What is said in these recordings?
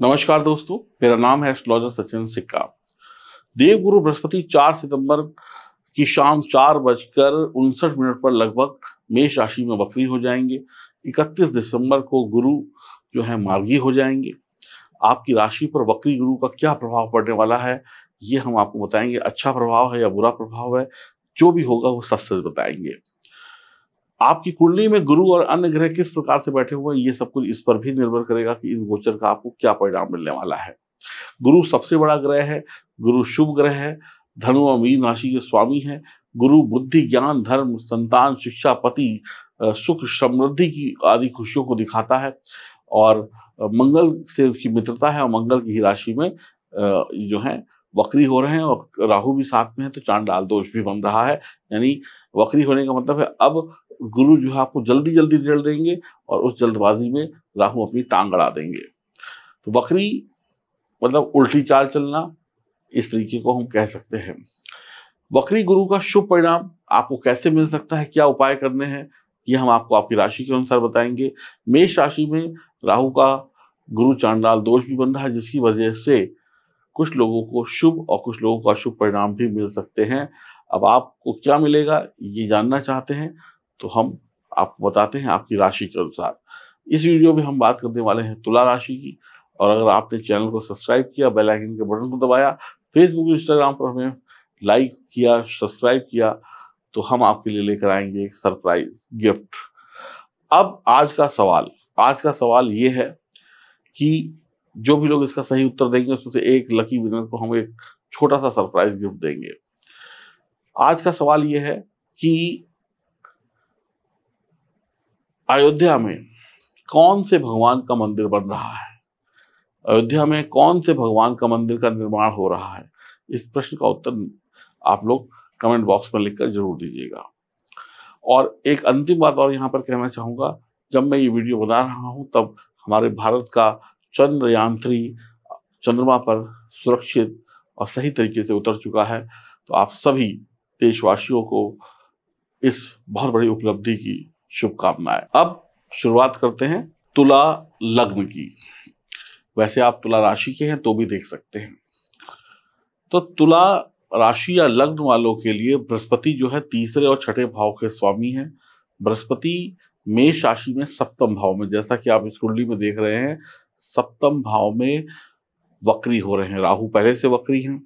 नमस्कार दोस्तों मेरा नाम है एस्ट्रोलॉजर सचिन सिक्का देव गुरु बृहस्पति 4 सितंबर की शाम चार बजकर उनसठ मिनट पर लगभग मेष राशि में वक्री हो जाएंगे 31 दिसंबर को गुरु जो है मार्गी हो जाएंगे आपकी राशि पर वक्री गुरु का क्या प्रभाव पड़ने वाला है ये हम आपको बताएंगे अच्छा प्रभाव है या बुरा प्रभाव है जो भी होगा वो सच सच बताएंगे आपकी कुंडली में गुरु और अन्य ग्रह किस प्रकार से बैठे हुए हैं ये सब कुछ इस पर भी निर्भर करेगा कि इस गोचर का आपको क्या परिणाम मिलने वाला है गुरु सबसे बड़ा ग्रह है गुरु शुभ ग्रह है धनु और मीन राशि के स्वामी हैं गुरु बुद्धि ज्ञान धर्म संतान शिक्षा पति सुख समृद्धि की आदि खुशियों को दिखाता है और मंगल से उसकी मित्रता है और मंगल की ही राशि में जो है वक्री हो रहे हैं और राहु भी साथ में है तो चांद डाल दोष भी बन रहा है यानी वक्री होने का मतलब है अब गुरु जो है आपको जल्दी जल्दी रिजल्ट देंगे और उस जल्दबाजी में राहु अपनी टांग अड़ा देंगे तो वक्री मतलब उल्टी चाल चलना इस तरीके को हम कह सकते हैं वक्री गुरु का शुभ परिणाम आपको कैसे मिल सकता है क्या उपाय करने हैं ये हम आपको आपकी राशि के अनुसार बताएंगे मेष राशि में राहु का गुरु चांडाल दोष भी बन रहा है जिसकी वजह से कुछ लोगों को शुभ और कुछ लोगों को अशुभ परिणाम भी मिल सकते हैं अब आपको क्या मिलेगा ये जानना चाहते हैं तो हम आपको बताते हैं आपकी राशि के अनुसार इस वीडियो में हम बात करने वाले हैं तुला राशि की और अगर आपने चैनल को सब्सक्राइब किया बेल आइकन के बटन को दबाया फेसबुक इंस्टाग्राम पर हमें लाइक किया सब्सक्राइब किया तो हम आपके लिए लेकर आएंगे एक सरप्राइज गिफ्ट अब आज का सवाल आज का सवाल ये है कि जो भी लोग इसका सही उत्तर देंगे उसमें से एक लकी विनर को हम एक छोटा सा सरप्राइज गिफ्ट देंगे आज का सवाल यह है कि अयोध्या में कौन से भगवान का मंदिर बन रहा है अयोध्या में कौन से भगवान का मंदिर का निर्माण हो रहा है इस प्रश्न का उत्तर आप लोग कमेंट बॉक्स में लिखकर जरूर दीजिएगा और एक अंतिम बात और यहाँ पर कहना चाहूंगा जब मैं ये वीडियो बना रहा हूँ तब हमारे भारत का चंद्रयान थ्री चंद्रमा पर सुरक्षित और सही तरीके से उतर चुका है तो आप सभी देशवासियों को इस बहुत बड़ी उपलब्धि की शुभकामनाएं अब शुरुआत करते हैं तुला लग्न की वैसे आप तुला राशि के हैं तो भी देख सकते हैं तो तुला राशि या लग्न वालों के लिए बृहस्पति जो है तीसरे और छठे भाव के स्वामी हैं बृहस्पति मेष राशि में सप्तम भाव में जैसा कि आप इस कुंडली में देख रहे हैं सप्तम भाव में वक्री हो रहे हैं राहु पहले से वक्री हैं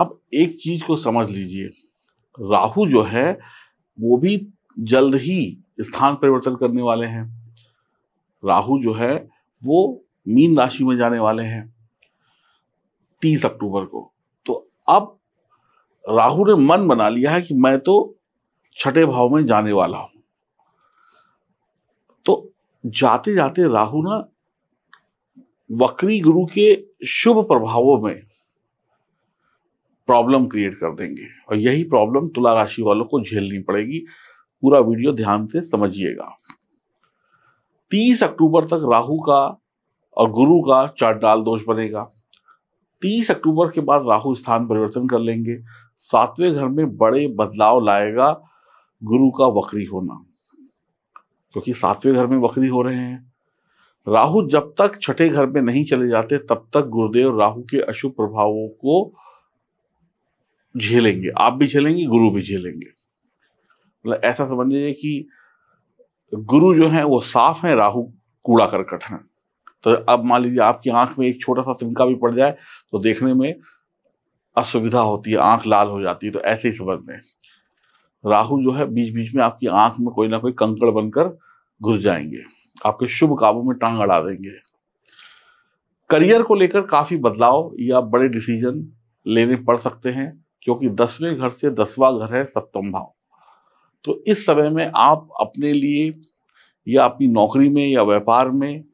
अब एक चीज को समझ लीजिए राहु जो है वो भी जल्द ही स्थान परिवर्तन करने वाले हैं राहु जो है वो मीन राशि में जाने वाले हैं तीस अक्टूबर को तो अब राहु ने मन बना लिया है कि मैं तो छठे भाव में जाने वाला हूं तो जाते जाते राहु ना वक्री गुरु के शुभ प्रभावों में प्रॉब्लम क्रिएट कर देंगे और यही प्रॉब्लम तुला राशि वालों को झेलनी पड़ेगी पूरा वीडियो ध्यान से समझिएगा 30 अक्टूबर तक राहु का और गुरु का चारडाल दोष बनेगा 30 अक्टूबर के बाद राहु स्थान परिवर्तन कर लेंगे सातवें घर में बड़े बदलाव लाएगा गुरु का वक्री होना क्योंकि सातवें घर में वक्री हो रहे हैं राहु जब तक छठे घर में नहीं चले जाते तब तक गुरुदेव राहु के अशुभ प्रभावों को झेलेंगे आप भी झेलेंगे गुरु भी झेलेंगे मतलब ऐसा समझ लीजिए कि गुरु जो है वो साफ है राहु कूड़ा करकट है तो अब मान लीजिए आपकी आंख में एक छोटा सा तिनका भी पड़ जाए तो देखने में असुविधा होती है आंख लाल हो जाती है तो ऐसे ही समझ लें राहु जो है बीच बीच में आपकी आंख में कोई ना कोई कंकड़ बनकर घुस जाएंगे आपके शुभ काबू में टांग अड़ा देंगे करियर को लेकर काफी बदलाव या बड़े डिसीजन लेने पड़ सकते हैं क्योंकि दसवें घर से दसवां घर है सप्तम भाव तो इस समय में आप अपने लिए या अपनी नौकरी में या व्यापार में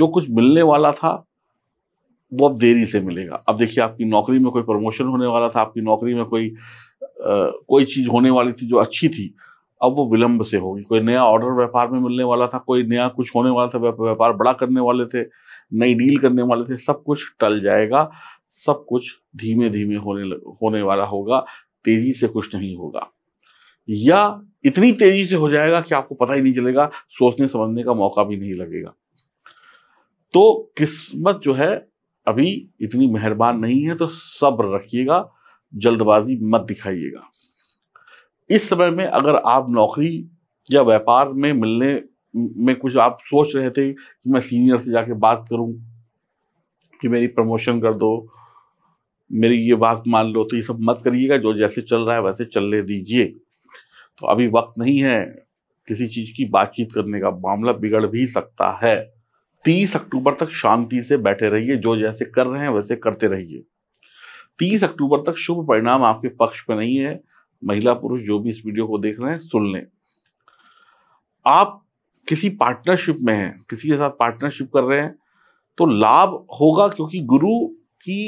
जो कुछ मिलने वाला था वो अब देरी से मिलेगा अब देखिए आपकी नौकरी में कोई प्रमोशन होने वाला था आपकी नौकरी में कोई आ, कोई चीज़ होने वाली थी जो अच्छी थी अब वो विलंब से होगी कोई नया ऑर्डर व्यापार में मिलने वाला था कोई नया कुछ होने वाला था व्यापार बड़ा करने वाले थे नई डील करने वाले थे सब कुछ टल जाएगा सब कुछ धीमे धीमे होने होने वाला होगा तेजी से कुछ नहीं होगा या इतनी तेजी से हो जाएगा कि आपको पता ही नहीं चलेगा सोचने समझने का मौका भी नहीं लगेगा तो किस्मत जो है अभी इतनी मेहरबान नहीं है तो सब्र रखिएगा जल्दबाजी मत दिखाइएगा इस समय में अगर आप नौकरी या व्यापार में मिलने में कुछ आप सोच रहे थे कि मैं सीनियर से जाके बात करूं कि मेरी प्रमोशन कर दो मेरी ये बात मान लो तो ये सब मत करिएगा जो जैसे चल रहा है वैसे चलने दीजिए तो अभी वक्त नहीं है किसी चीज की बातचीत करने का मामला बिगड़ भी सकता है तीस अक्टूबर तक शांति से बैठे रहिए जो जैसे कर रहे हैं वैसे करते रहिए तीस अक्टूबर तक शुभ परिणाम आपके पक्ष में नहीं है महिला पुरुष जो भी इस वीडियो को देख रहे हैं सुन लें आप किसी पार्टनरशिप में हैं किसी के साथ पार्टनरशिप कर रहे हैं तो लाभ होगा क्योंकि गुरु की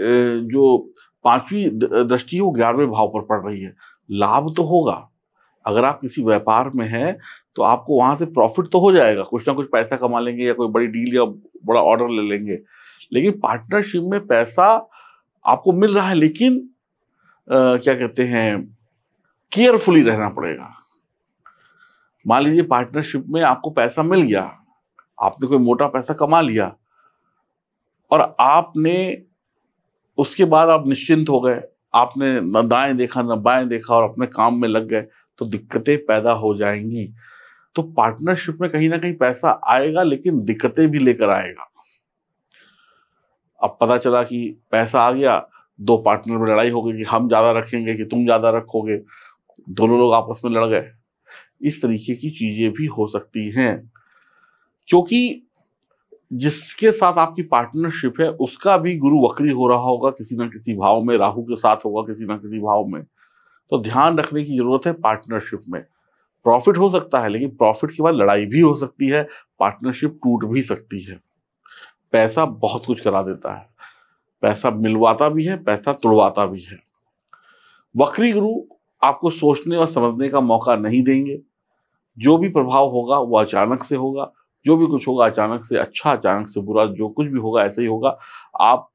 जो पांचवी दृष्टि वो ग्यारहवें भाव पर पड़ रही है लाभ तो होगा अगर आप किसी व्यापार में हैं तो आपको वहां से प्रॉफिट तो हो जाएगा कुछ ना कुछ पैसा कमा लेंगे या कोई बड़ी डील या बड़ा ऑर्डर ले लेंगे लेकिन पार्टनरशिप में पैसा आपको मिल रहा है लेकिन आ, क्या कहते हैं केयरफुली रहना पड़ेगा मान लीजिए पार्टनरशिप में आपको पैसा मिल गया आपने कोई मोटा पैसा कमा लिया और आपने उसके बाद आप निश्चिंत हो गए आपने न दाएं देखा न बाएं देखा और अपने काम में लग गए तो दिक्कतें पैदा हो जाएंगी तो पार्टनरशिप में कहीं ना कहीं पैसा आएगा लेकिन दिक्कतें भी लेकर आएगा अब पता चला कि पैसा आ गया दो पार्टनर में लड़ाई हो गई कि हम ज्यादा रखेंगे कि तुम ज्यादा रखोगे दोनों लोग आपस में लड़ गए इस तरीके की चीजें भी हो सकती हैं क्योंकि जिसके साथ आपकी पार्टनरशिप है उसका भी गुरु वक्री हो रहा होगा किसी ना किसी भाव में राहु के साथ होगा किसी ना किसी भाव में तो ध्यान रखने की जरूरत है पार्टनरशिप में प्रॉफिट हो सकता है लेकिन प्रॉफिट के बाद लड़ाई भी हो सकती है पार्टनरशिप टूट भी सकती है पैसा बहुत कुछ करा देता है पैसा मिलवाता भी है पैसा तोड़वाता भी है वक्री गुरु आपको सोचने और समझने का मौका नहीं देंगे जो भी प्रभाव होगा वो अचानक से होगा जो भी कुछ होगा अचानक से अच्छा अचानक से बुरा जो कुछ भी होगा ऐसे ही होगा आप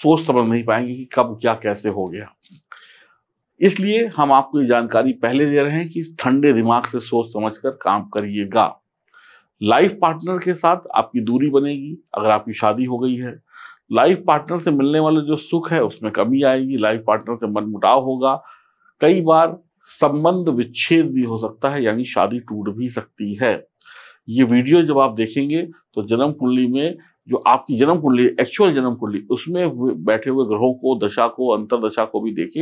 सोच समझ नहीं पाएंगे कि कब क्या कैसे हो गया इसलिए हम आपको ये जानकारी पहले दे रहे हैं कि ठंडे दिमाग से सोच समझकर काम करिएगा लाइफ पार्टनर के साथ आपकी दूरी बनेगी अगर आपकी शादी हो गई है लाइफ पार्टनर से मिलने वाले जो सुख है उसमें कमी आएगी लाइफ पार्टनर से मनमुटाव होगा कई बार संबंध विच्छेद भी हो सकता है यानी शादी टूट भी सकती है ये वीडियो जब आप देखेंगे तो जन्म कुंडली में जो आपकी जन्म कुंडली एक्चुअल जन्म कुंडली उसमें बैठे हुए ग्रहों को दशा को अंतर दशा को भी देखें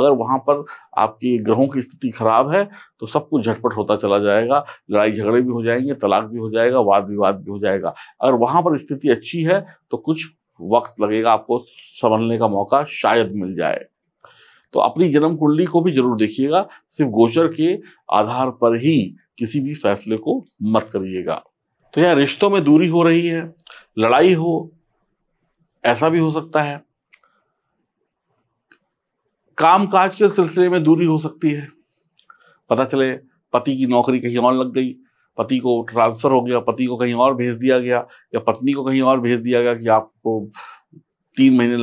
अगर वहां पर आपकी ग्रहों की स्थिति खराब है तो सब कुछ झटपट होता चला जाएगा लड़ाई झगड़े भी हो जाएंगे तलाक भी हो जाएगा वाद विवाद भी हो जाएगा अगर वहां पर स्थिति अच्छी है तो कुछ वक्त लगेगा आपको संभलने का मौका शायद मिल जाए तो अपनी जन्म कुंडली को भी जरूर देखिएगा सिर्फ गोचर के आधार पर ही किसी भी फैसले को मत करिएगा तो यहाँ रिश्तों में दूरी हो रही है लड़ाई हो ऐसा भी हो सकता है काम काज के सिलसिले में दूरी हो सकती है पता चले पति की नौकरी कहीं और लग गई पति को ट्रांसफर हो गया पति को कहीं और भेज दिया गया या पत्नी को कहीं और भेज दिया गया कि आपको तीन महीने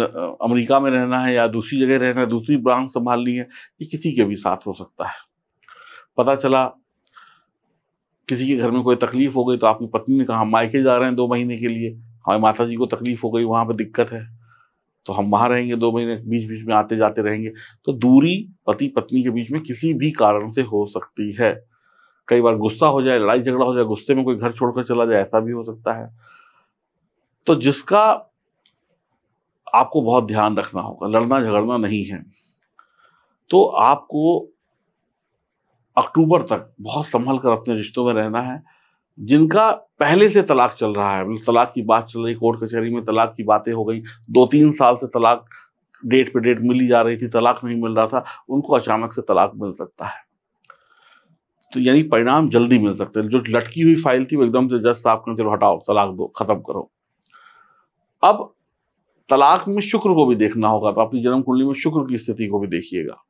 अमेरिका में रहना है या दूसरी जगह रहना है दूसरी ब्रांच संभालनी है ये किसी के भी साथ हो सकता है पता चला किसी के घर में कोई तकलीफ हो गई तो आपकी पत्नी ने कहा हम मायके जा रहे हैं दो महीने के लिए हमारी माता जी को तकलीफ हो गई वहां पर दिक्कत है तो हम वहां रहेंगे दो महीने बीच बीच में आते जाते रहेंगे तो दूरी पति पत्नी के बीच में किसी भी कारण से हो सकती है कई बार गुस्सा हो जाए लड़ाई झगड़ा हो जाए गुस्से में कोई घर छोड़कर चला जाए ऐसा भी हो सकता है तो जिसका आपको बहुत ध्यान रखना होगा लड़ना झगड़ना नहीं है तो आपको अक्टूबर तक बहुत संभल कर अपने रिश्तों में रहना है जिनका पहले से तलाक चल रहा है मतलब तलाक की बात चल रही कोर्ट कचहरी में तलाक की बातें हो गई दो तीन साल से तलाक डेट पे डेट मिली जा रही थी तलाक नहीं मिल रहा था उनको अचानक से तलाक मिल सकता है तो यानी परिणाम जल्दी मिल सकते हैं जो लटकी हुई फाइल थी वो एकदम से जज साहब ने चलो हटाओ तलाक दो खत्म करो अब तलाक में शुक्र को भी देखना होगा तो अपनी जन्म कुंडली में शुक्र की स्थिति को भी देखिएगा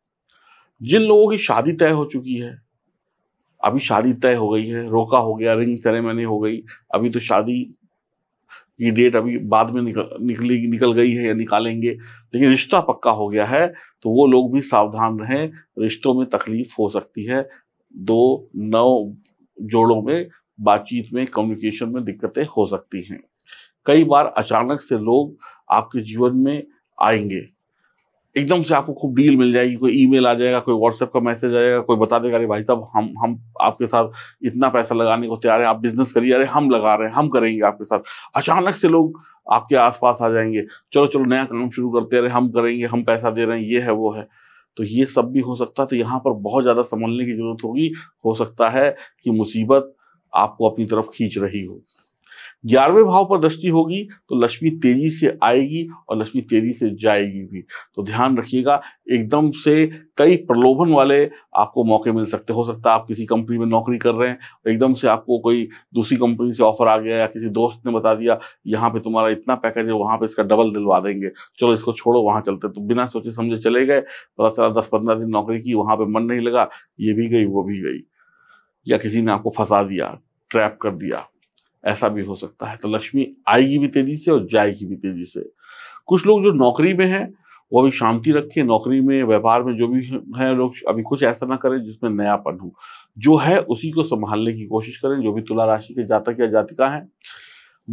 जिन लोगों की शादी तय हो चुकी है अभी शादी तय हो गई है रोका हो गया रिंग सेरेमनी हो गई अभी तो शादी की डेट अभी बाद में निकल निकली निकल गई है या निकालेंगे लेकिन रिश्ता पक्का हो गया है तो वो लोग भी सावधान रहें रिश्तों में तकलीफ हो सकती है दो नौ जोड़ों में बातचीत में कम्युनिकेशन में दिक्कतें हो सकती हैं कई बार अचानक से लोग आपके जीवन में आएंगे एकदम से आपको खूब डील मिल जाएगी कोई ईमेल आ जाएगा कोई व्हाट्सएप का मैसेज आ जाएगा कोई बता देगा अरे भाई साहब हम हम आपके साथ इतना पैसा लगाने को तैयार हैं आप बिजनेस करिए अरे हम लगा रहे हैं हम करेंगे आपके साथ अचानक से लोग आपके आसपास आ जाएंगे चलो चलो नया काम शुरू करते अरे हम करेंगे हम पैसा दे रहे हैं ये है वो है तो ये सब भी हो सकता है तो यहाँ पर बहुत ज़्यादा संभलने की जरूरत होगी हो सकता है कि मुसीबत आपको अपनी तरफ खींच रही हो ग्यारहवें भाव पर दृष्टि होगी तो लक्ष्मी तेजी से आएगी और लक्ष्मी तेजी से जाएगी भी तो ध्यान रखिएगा एकदम से कई प्रलोभन वाले आपको मौके मिल सकते हो सकता है आप किसी कंपनी में नौकरी कर रहे हैं एकदम से आपको कोई दूसरी कंपनी से ऑफर आ गया या किसी दोस्त ने बता दिया यहाँ पे तुम्हारा इतना पैकेज है वहाँ पे इसका डबल दिलवा देंगे चलो इसको छोड़ो वहाँ चलते तो बिना सोचे समझे चले गए पता चला दस पंद्रह दिन नौकरी की वहाँ पर मन नहीं लगा ये भी गई वो भी गई या किसी ने आपको फंसा दिया ट्रैप कर दिया ऐसा भी हो सकता है तो लक्ष्मी आएगी भी तेजी से और जाएगी भी तेजी से कुछ लोग जो नौकरी में हैं वो अभी शांति रखें नौकरी में व्यापार में जो भी हैं लोग अभी कुछ ऐसा ना करें जिसमें नयापन हो जो है उसी को संभालने की कोशिश करें जो भी तुला राशि के जातक या जातिका है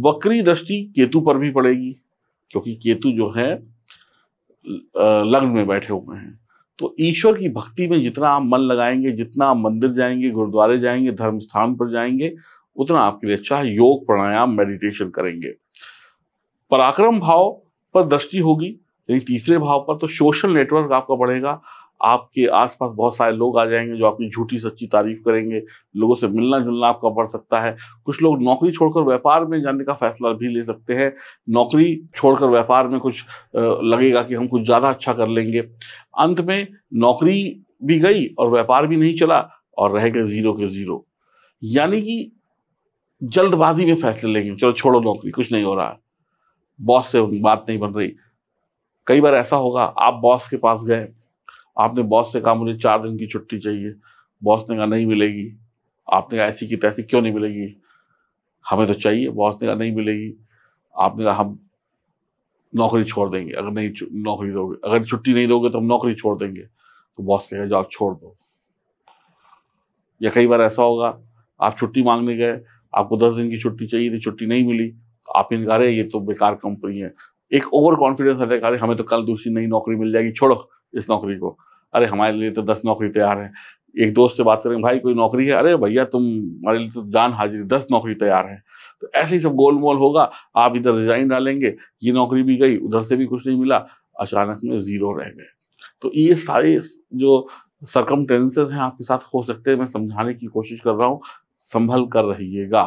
वक्री दृष्टि केतु पर भी पड़ेगी क्योंकि केतु जो है लग्न में बैठे हुए हैं तो ईश्वर की भक्ति में जितना आप मन लगाएंगे जितना आप मंदिर जाएंगे गुरुद्वारे जाएंगे धर्म स्थान पर जाएंगे उतना आपके लिए अच्छा है योग प्राणायाम मेडिटेशन करेंगे पराक्रम भाव पर दृष्टि होगी यानी तीसरे भाव पर तो सोशल नेटवर्क आपका बढ़ेगा आपके आसपास बहुत सारे लोग आ जाएंगे जो आपकी झूठी सच्ची तारीफ करेंगे लोगों से मिलना जुलना आपका बढ़ सकता है कुछ लोग नौकरी छोड़कर व्यापार में जाने का फैसला भी ले सकते हैं नौकरी छोड़कर व्यापार में कुछ लगेगा कि हम कुछ ज़्यादा अच्छा कर लेंगे अंत में नौकरी भी गई और व्यापार भी नहीं चला और रह गए ज़ीरो के ज़ीरो यानी कि जल्दबाजी में फैसले लेंगे चलो छोड़ो नौकरी कुछ नहीं हो रहा बॉस से बात नहीं बन रही कई बार ऐसा होगा आप बॉस के पास गए आपने बॉस से कहा मुझे चार दिन की छुट्टी चाहिए बॉस ने कहा नहीं मिलेगी आपने कहा ऐसी की तैसी क्यों नहीं मिलेगी हमें तो चाहिए बॉस ने कहा नहीं मिलेगी आपने कहा हम नौकरी छोड़ देंगे अगर नहीं नौकरी दोगे अगर छुट्टी नहीं दोगे तो हम नौकरी छोड़ देंगे तो बॉस कहेगा जाओ छोड़ दो या कई बार ऐसा होगा आप छुट्टी मांगने गए आपको दस दिन की छुट्टी चाहिए थी तो छुट्टी नहीं मिली तो आप इनकार ये तो बेकार कंपनी है एक ओवर कॉन्फिडेंस रहता है हमें तो कल दूसरी नई नौकरी मिल जाएगी छोड़ो इस नौकरी को अरे हमारे लिए तो दस नौकरी तैयार है एक दोस्त से बात करें भाई कोई नौकरी है अरे भैया तुम हमारे लिए तो जान हाजिर दस नौकरी तैयार है तो ऐसे ही सब गोलमोल होगा आप इधर रिजाइन डालेंगे ये नौकरी भी गई उधर से भी कुछ नहीं मिला अचानक में जीरो रह गए तो ये सारे जो सरकम हैं आपके साथ हो सकते हैं मैं समझाने की कोशिश कर रहा हूँ संभल कर रहिएगा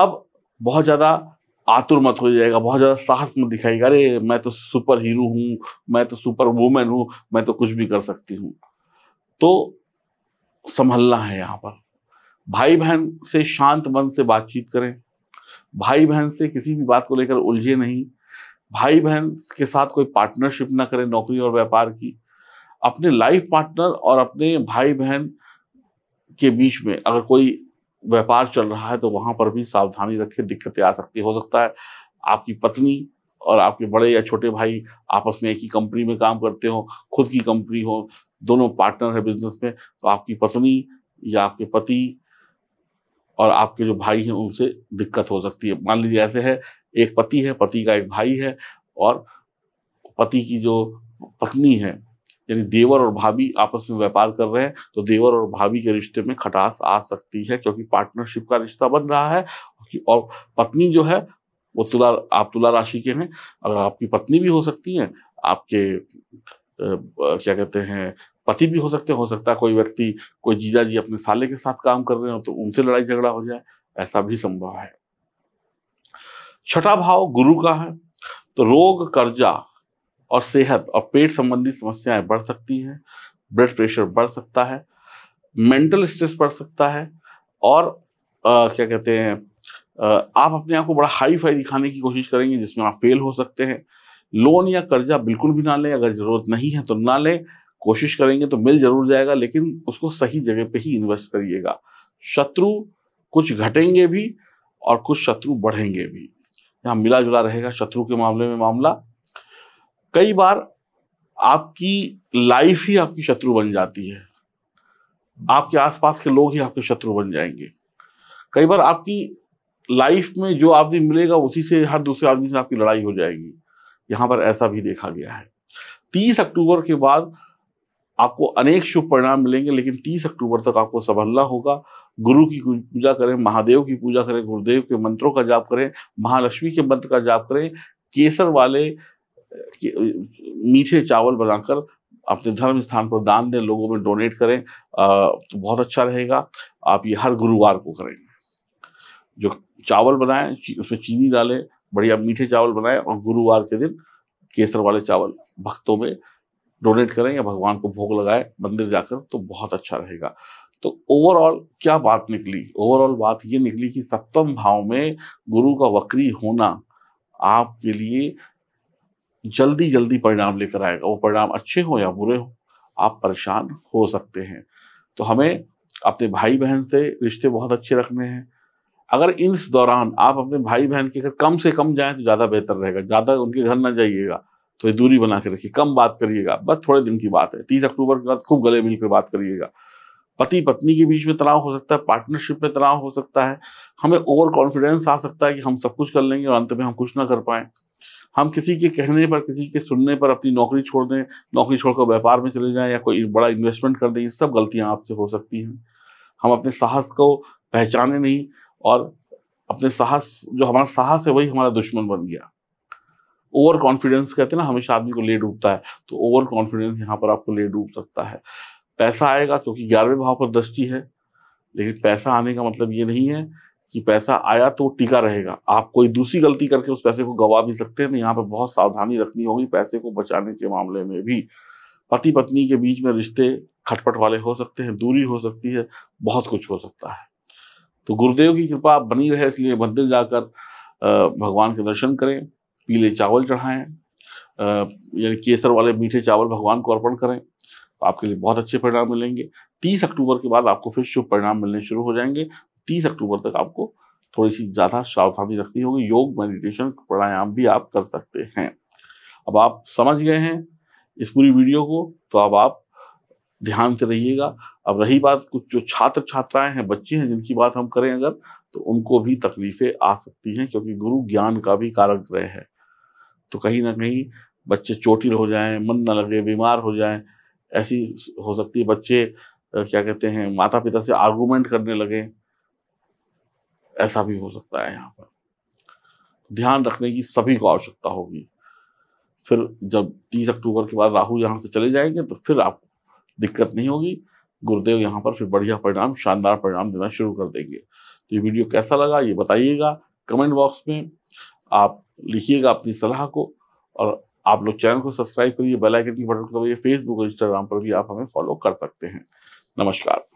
अब बहुत ज़्यादा आतुर मत हो जाएगा बहुत ज़्यादा साहस मत दिखाएगा अरे मैं तो सुपर हीरो हूं मैं तो सुपर वूमेन हूं मैं तो कुछ भी कर सकती हूँ तो संभलना है यहाँ पर भाई बहन से शांत मन से बातचीत करें भाई बहन से किसी भी बात को लेकर उलझे नहीं भाई बहन के साथ कोई पार्टनरशिप ना करें नौकरी और व्यापार की अपने लाइफ पार्टनर और अपने भाई बहन के बीच में अगर कोई व्यापार चल रहा है तो वहाँ पर भी सावधानी रखे दिक्कतें आ सकती हो सकता है आपकी पत्नी और आपके बड़े या छोटे भाई आपस में एक ही कंपनी में काम करते हो खुद की कंपनी हो दोनों पार्टनर है बिजनेस में तो आपकी पत्नी या आपके पति और आपके जो भाई हैं उनसे दिक्कत हो सकती है मान लीजिए ऐसे है एक पति है पति का एक भाई है और पति की जो पत्नी है यानी देवर और भाभी आपस में व्यापार कर रहे हैं तो देवर और भाभी के रिश्ते में खटास आ सकती है क्योंकि पार्टनरशिप का रिश्ता बन रहा है और पत्नी जो है वो तुला आप तुला राशि के हैं अगर आपकी पत्नी भी हो सकती है आपके क्या कहते हैं पति भी हो सकते हो सकता है कोई व्यक्ति कोई जीजा जी अपने साले के साथ काम कर रहे हो तो उनसे लड़ाई झगड़ा हो जाए ऐसा भी संभव है छठा भाव गुरु का है तो रोग कर्जा और सेहत और पेट संबंधी समस्याएं बढ़ सकती हैं ब्लड प्रेशर बढ़ सकता है मेंटल स्ट्रेस बढ़ सकता है और आ, क्या कहते हैं आप अपने आप को बड़ा हाई फाई दिखाने की कोशिश करेंगे जिसमें आप फेल हो सकते हैं लोन या कर्जा बिल्कुल भी ना लें अगर ज़रूरत नहीं है तो ना लें कोशिश करेंगे तो मिल जरूर जाएगा लेकिन उसको सही जगह पे ही इन्वेस्ट करिएगा शत्रु कुछ घटेंगे भी और कुछ शत्रु बढ़ेंगे भी यहाँ मिला जुला रहेगा शत्रु के मामले में मामला कई बार आपकी लाइफ ही आपकी शत्रु बन जाती है आपके आसपास के लोग ही आपके शत्रु बन जाएंगे कई बार आपकी लाइफ में जो आदमी मिलेगा उसी से हर दूसरे आदमी से आपकी लड़ाई हो जाएगी यहाँ पर ऐसा भी देखा गया है तीस अक्टूबर के बाद आपको अनेक शुभ परिणाम मिलेंगे लेकिन तीस अक्टूबर तक आपको संभलना होगा गुरु की पूजा करें महादेव की पूजा करें गुरुदेव के मंत्रों का जाप करें महालक्ष्मी के मंत्र का जाप करें केसर वाले मीठे चावल बनाकर अपने धर्म स्थान पर दान दें लोगों में डोनेट करें तो बहुत अच्छा रहेगा आप ये हर गुरुवार को करें जो चावल बनाएं उसमें चीनी डालें बढ़िया मीठे चावल बनाएं और गुरुवार के दिन केसर वाले चावल भक्तों में डोनेट करें या भगवान को भोग लगाएं मंदिर जाकर तो बहुत अच्छा रहेगा तो ओवरऑल क्या बात निकली ओवरऑल बात ये निकली कि सप्तम भाव में गुरु का वक्री होना आपके लिए जल्दी जल्दी परिणाम लेकर आएगा वो परिणाम अच्छे हों या बुरे हों आप परेशान हो सकते हैं तो हमें अपने भाई बहन से रिश्ते बहुत अच्छे रखने हैं अगर इन दौरान आप अपने भाई बहन के अगर कम से कम जाएं तो ज़्यादा बेहतर रहेगा ज़्यादा उनके घर ना जाइएगा थोड़ी तो दूरी बना के रखिए कम बात करिएगा बस थोड़े दिन की बात है तीस अक्टूबर के बाद खूब गले मिलकर बात करिएगा पति पत्नी के बीच में तनाव हो सकता है पार्टनरशिप में तनाव हो सकता है हमें ओवर कॉन्फिडेंस आ सकता है कि हम सब कुछ कर लेंगे और अंत में हम कुछ ना कर पाएँ हम किसी के कहने पर किसी के सुनने पर अपनी नौकरी छोड़ दें नौकरी छोड़कर व्यापार में चले जाएं या कोई बड़ा इन्वेस्टमेंट कर दें ये सब गलतियां आपसे हो सकती हैं हम अपने साहस को पहचाने नहीं और अपने साहस जो हमारा साहस है वही हमारा दुश्मन बन गया ओवर कॉन्फिडेंस कहते हैं ना हमेशा आदमी को ले डूबता है तो ओवर कॉन्फिडेंस यहाँ पर आपको ले डूब सकता है पैसा आएगा क्योंकि ग्यारहवें भाव पर दृष्टि है लेकिन पैसा आने का मतलब ये नहीं है कि पैसा आया तो टिका रहेगा आप कोई दूसरी गलती करके उस पैसे को गवा भी सकते हैं तो यहाँ पर बहुत सावधानी रखनी होगी पैसे को बचाने के मामले में भी पति पत्नी के बीच में रिश्ते खटपट वाले हो सकते हैं दूरी हो सकती है बहुत कुछ हो सकता है तो गुरुदेव की कृपा बनी रहे इसलिए मंदिर जाकर भगवान के दर्शन करें पीले चावल चढ़ाएं यानी केसर वाले मीठे चावल भगवान को अर्पण करें तो आपके लिए बहुत अच्छे परिणाम मिलेंगे तीस अक्टूबर के बाद आपको फिर शुभ परिणाम मिलने शुरू हो जाएंगे तीस अक्टूबर तक आपको थोड़ी सी ज़्यादा सावधानी रखनी होगी योग मेडिटेशन प्राणायाम भी आप कर सकते हैं अब आप समझ गए हैं इस पूरी वीडियो को तो अब आप ध्यान से रहिएगा अब रही बात कुछ जो छात्र छात्राएं हैं बच्चे हैं जिनकी बात हम करें अगर तो उनको भी तकलीफें आ सकती हैं क्योंकि गुरु ज्ञान का भी कारक ग्रह है तो कहीं ना कहीं बच्चे चोटिल हो जाएं मन न लगे बीमार हो जाएं ऐसी हो सकती है बच्चे क्या कहते हैं माता पिता से आर्गूमेंट करने लगें ऐसा भी हो सकता है यहाँ पर ध्यान रखने की सभी को आवश्यकता होगी फिर जब तीस अक्टूबर के बाद राहु यहाँ से चले जाएंगे तो फिर आपको दिक्कत नहीं होगी गुरुदेव यहाँ पर फिर बढ़िया परिणाम शानदार परिणाम देना शुरू कर देंगे तो ये वीडियो कैसा लगा ये बताइएगा कमेंट बॉक्स में आप लिखिएगा अपनी सलाह को और आप लोग चैनल को सब्सक्राइब करिए बेल आइकन की बटन को दबाइए फेसबुक और इंस्टाग्राम पर भी आप हमें फॉलो कर सकते हैं नमस्कार